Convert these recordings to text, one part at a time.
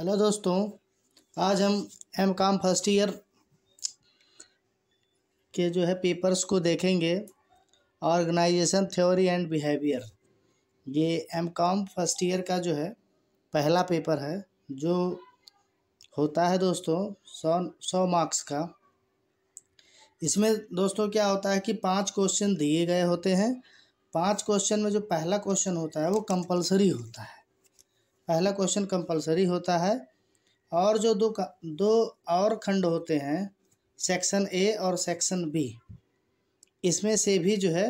hello दोस्तों आज हम एम काम फर्स्ट ईयर के जो है पेपर्स को देखेंगे ऑर्गेनाइजेशन थ्योरी एंड बिहेवियर ये एम कॉम फर्स्ट ईयर का जो है पहला पेपर है जो होता है दोस्तों सौ सौ मार्क्स का इसमें दोस्तों क्या होता है कि पांच क्वेश्चन दिए गए होते हैं पांच क्वेश्चन में जो पहला क्वेश्चन होता है वो कंपलसरी होता है पहला क्वेश्चन कंपलसरी होता है और जो दो दो और खंड होते हैं सेक्शन ए और सेक्शन बी इसमें से भी जो है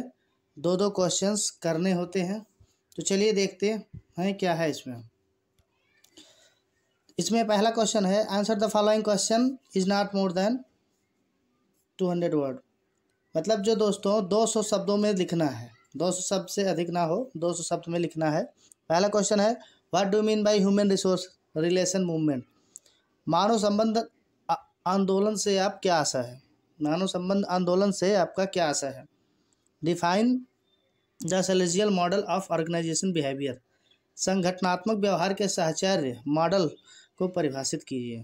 दो दो क्वेश्चंस करने होते हैं तो चलिए देखते हैं क्या है इसमें इसमें पहला क्वेश्चन है answer the following question is not more than two hundred word मतलब जो दोस्तों दो सौ शब्दों में लिखना है दो सौ शब्द से अधिक ना हो दो सौ शब्द में लिखना है पहला क्वेश्चन है what do mean by human resource relation movement मानव संबंध आंदोलन से आप क्या आशा है मानव संबंध आंदोलन से आपका क्या आशा है define the collegial model of organisation behaviour संगठनात्मक व्यवहार के सहचार्य मॉडल को परिभाषित कीजिए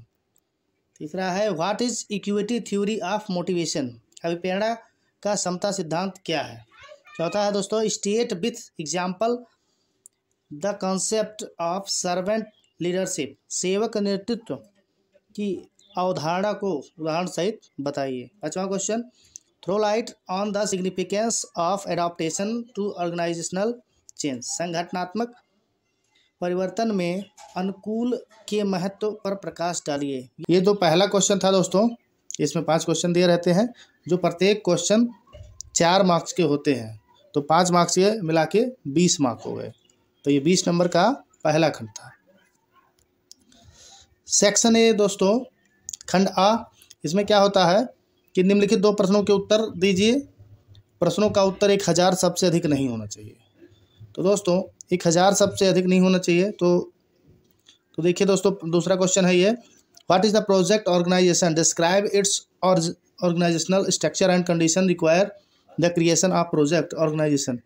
तीसरा है what is equity theory of motivation अभिप्रेरणा का समता सिद्धांत क्या है चौथा है दोस्तों state with example the concept of servant leadership सेवक नेतृत्व की अवधारणा को उदाहरण सहित बताइए पांचवा question throw light on the significance of adaptation to organisational change संगठनात्मक परिवर्तन में अनुकूल के महत्व पर प्रकाश डालिए ये तो पहला क्वेश्चन था दोस्तों इसमें पांच क्वेश्चन दिए रहते हैं जो प्रत्येक क्वेश्चन चार मार्क्स के होते हैं तो पाँच मार्क्स ये मिला के बीस मार्क हो गए तो ये बीस नंबर का पहला खंड था सेक्शन ए दोस्तों खंड आ इसमें क्या होता है कि निम्नलिखित दो प्रश्नों के उत्तर दीजिए प्रश्नों का उत्तर एक हज़ार सबसे अधिक नहीं होना चाहिए तो दोस्तों एक हज़ार सबसे अधिक नहीं होना चाहिए तो तो देखिए दोस्तों दूसरा क्वेश्चन है ये what is the project organisation describe its organisational structure and condition require the creation of project organisation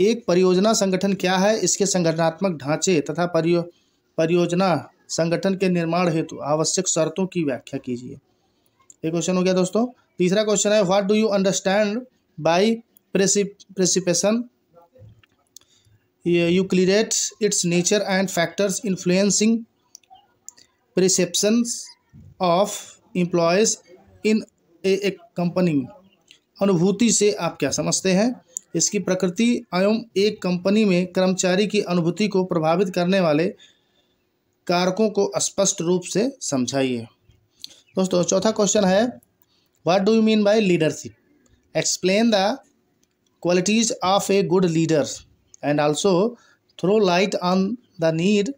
एक परियोजना संगठन क्या है इसके संगठनात्मक ढांचे तथा परियो परियोजना संगठन के निर्माण हेतु आवश्यक शर्तों की व्याख्या कीजिए ये क्वेश्चन हो गया दोस्तों तीसरा क्वेश्चन है what do you understand by perception यू क्लियरेट its nature and factors influencing perception of employees in a company अनुभूति से आप क्या समझते हैं इसकी प्रकृति एवं एक कंपनी में कर्मचारी की अनुभूति को प्रभावित करने वाले कारकों को स्पष्ट रूप से समझाइए दोस्तों चौथा क्वेश्चन है what do you mean by leadership explain the qualities of a good leader and also throw light on the need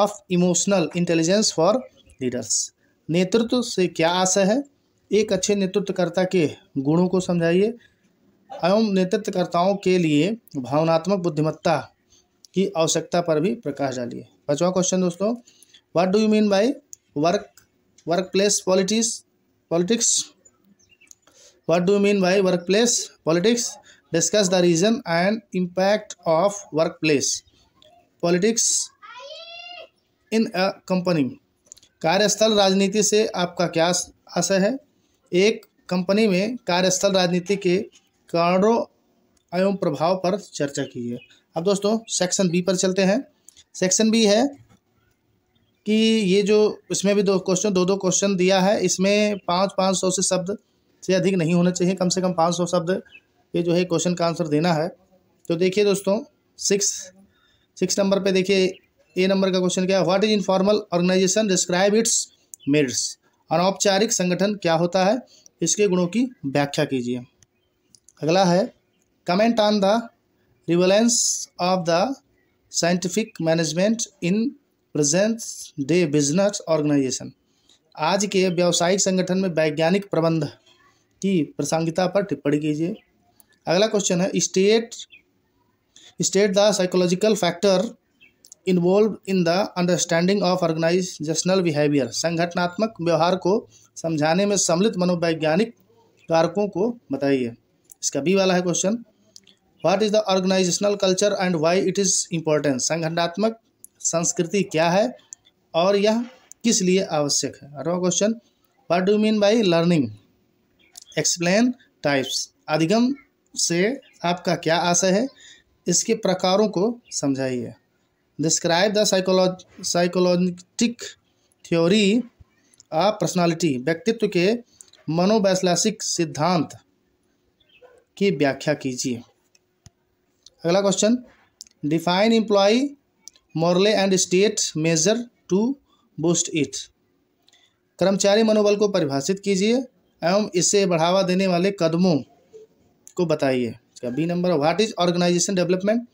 of emotional intelligence for leaders नेतृत्व से क्या आशा है एक अच्छे नेतृत्वकर्ता के गुणों को समझाइए एवं नेतृत्वकर्ताओं के लिए भावनात्मक बुद्धिमत्ता की आवश्यकता पर भी प्रकाश डालिए पाँचवा क्वेश्चन दोस्तों what do you mean by work workplace politics politics what do you mean by workplace politics discuss the reason and impact of workplace politics in a company कार्यस्थल राजनीति से आपका क्या आशय है एक company में कार्यस्थल राजनीति के कारणों एवं प्रभाव पर चर्चा की है अब दोस्तों सेक्शन बी पर चलते हैं सेक्शन बी है कि ये जो इसमें भी दो क्वेश्चन दो दो क्वेश्चन दिया है इसमें पाँच पाँच सौ से शब्द से अधिक नहीं होना चाहिए कम से कम पाँच सौ शब्द ये जो है क्वेश्चन का आंसर देना है तो देखिए दोस्तों सिक्स सिक्स नंबर पे देखिए ए नंबर का क्वेश्चन क्या है what is informal organisation describe its merits अनौपचारिक संगठन क्या होता है इसके गुणों की व्याख्या कीजिए अगला है comment on the relevance of the scientific management in present day business organisation आज के व्यावसायिक संगठन में वैज्ञानिक प्रबंध की प्रासंगिकता पर टिप्पणी कीजिए अगला क्वेश्चन है state state the psychological factor involve in the understanding of organisational behaviour संगठनात्मक व्यवहार को समझाने में सम्मिलित मनोवैज्ञानिक कारकों को बताइए इसका बी वाला है question what is the organisational culture and why it is important संगठनात्मक संस्कृति क्या है और यह किस लिए आवश्यक है अठवा question what do mean by learning explain types अधिगम से आपका क्या आशय है इसके प्रकारों को समझाइए describe the psychology psychologic theory of personality व्यक्तित्व के मनोवैश्लासिक सिद्धांत की व्याख्या कीजिए अगला question define employ morale and state measure to boost it कर्मचारी मनोबल को परिभाषित कीजिए एवं इसे बढ़ावा देने वाले कदमों को बताइए B number what is organisation development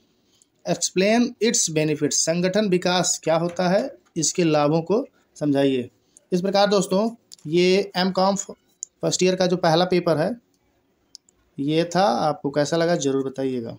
explain its benefit संगठन विकास क्या होता है इसके लाभों को समझाइए इस प्रकार दोस्तों ये एम कॉम फर्स्ट ईयर का जो पहला पेपर है ये था आपको कैसा लगा ज़रूर बताइएगा